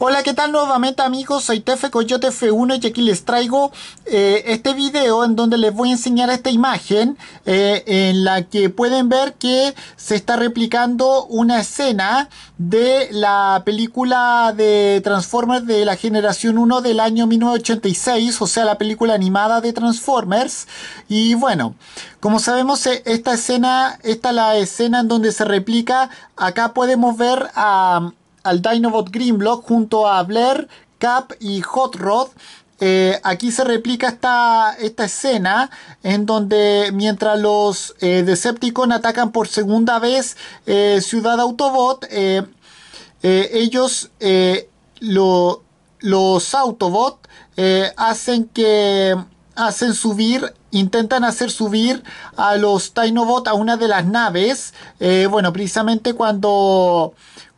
Hola, ¿qué tal nuevamente amigos? Soy Tefe Coyote F1 y aquí les traigo eh, este video en donde les voy a enseñar esta imagen eh, en la que pueden ver que se está replicando una escena de la película de Transformers de la generación 1 del año 1986, o sea, la película animada de Transformers. Y bueno, como sabemos, eh, esta escena, esta es la escena en donde se replica, acá podemos ver a al Dinobot Greenblock junto a Blair, Cap y Hot Rod. Eh, aquí se replica esta, esta, escena en donde mientras los eh, Decepticon atacan por segunda vez eh, Ciudad Autobot, ellos, los Autobot, hacen que hacen subir, intentan hacer subir a los Dinobot a una de las naves, bueno, precisamente cuando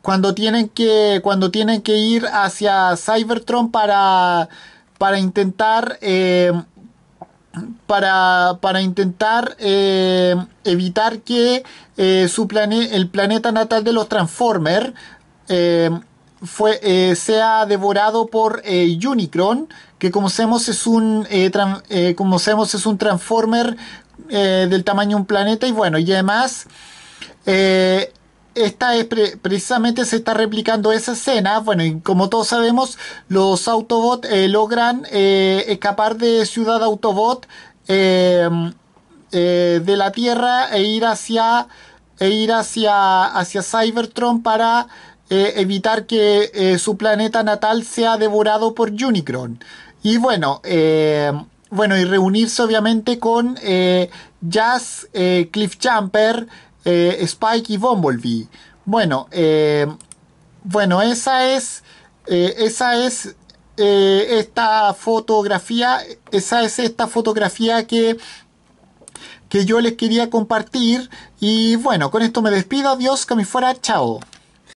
cuando tienen que, cuando tienen que ir hacia Cybertron para, para intentar, eh, para, intentar eh, evitar que eh, su el planeta natal de los Transformers fue, sea devorado por Unicron, que como sabemos es un, como sabemos es un Transformer del tamaño de un planeta y bueno, y además esta precisamente se está replicando esa escena. Bueno, como todos sabemos, los Autobots eh, logran eh, escapar de Ciudad Autobot eh, de la Tierra e ir hacia e ir hacia, Cybertron para evitar que su planeta natal sea devorado por Unicron. Y bueno, bueno, y reunirse obviamente con Jazz Cliffjumper. Eh, Spike y Bumblebee. Bueno, eh, bueno, esa es, eh, esa es esta fotografía, esa es esta fotografía que que yo les quería compartir y bueno, con esto me despido, adiós, que me fuera, chao.